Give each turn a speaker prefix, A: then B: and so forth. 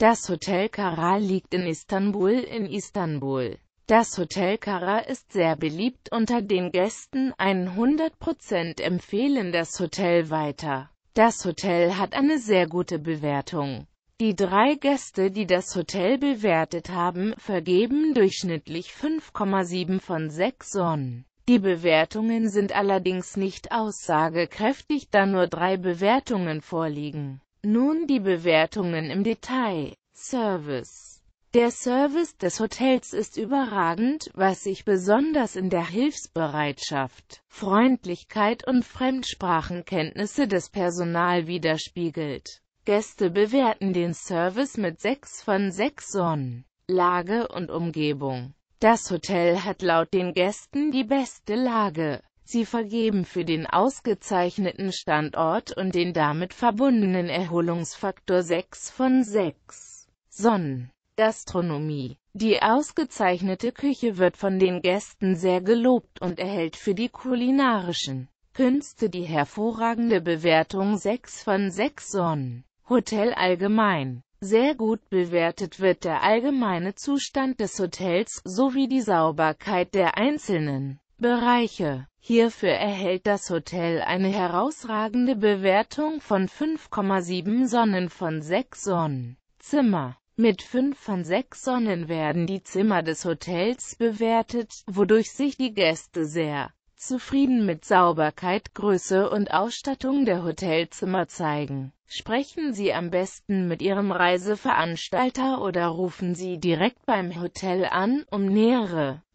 A: Das Hotel Kara liegt in Istanbul in Istanbul. Das Hotel Kara ist sehr beliebt unter den Gästen, 100% empfehlen das Hotel weiter. Das Hotel hat eine sehr gute Bewertung. Die drei Gäste, die das Hotel bewertet haben, vergeben durchschnittlich 5,7 von 6 Sonnen. Die Bewertungen sind allerdings nicht aussagekräftig, da nur drei Bewertungen vorliegen. Nun die Bewertungen im Detail. Service Der Service des Hotels ist überragend, was sich besonders in der Hilfsbereitschaft, Freundlichkeit und Fremdsprachenkenntnisse des Personal widerspiegelt. Gäste bewerten den Service mit 6 von 6 Sonnen. Lage und Umgebung Das Hotel hat laut den Gästen die beste Lage. Sie vergeben für den ausgezeichneten Standort und den damit verbundenen Erholungsfaktor 6 von 6. Sonnen. Gastronomie. Die ausgezeichnete Küche wird von den Gästen sehr gelobt und erhält für die kulinarischen Künste die hervorragende Bewertung 6 von 6 Sonnen. Hotel allgemein. Sehr gut bewertet wird der allgemeine Zustand des Hotels sowie die Sauberkeit der einzelnen Bereiche. Hierfür erhält das Hotel eine herausragende Bewertung von 5,7 Sonnen von 6 Sonnen. Zimmer mit 5 von 6 Sonnen werden die Zimmer des Hotels bewertet, wodurch sich die Gäste sehr zufrieden mit Sauberkeit, Größe und Ausstattung der Hotelzimmer zeigen. Sprechen Sie am besten mit Ihrem Reiseveranstalter oder rufen Sie direkt beim Hotel an, um nähere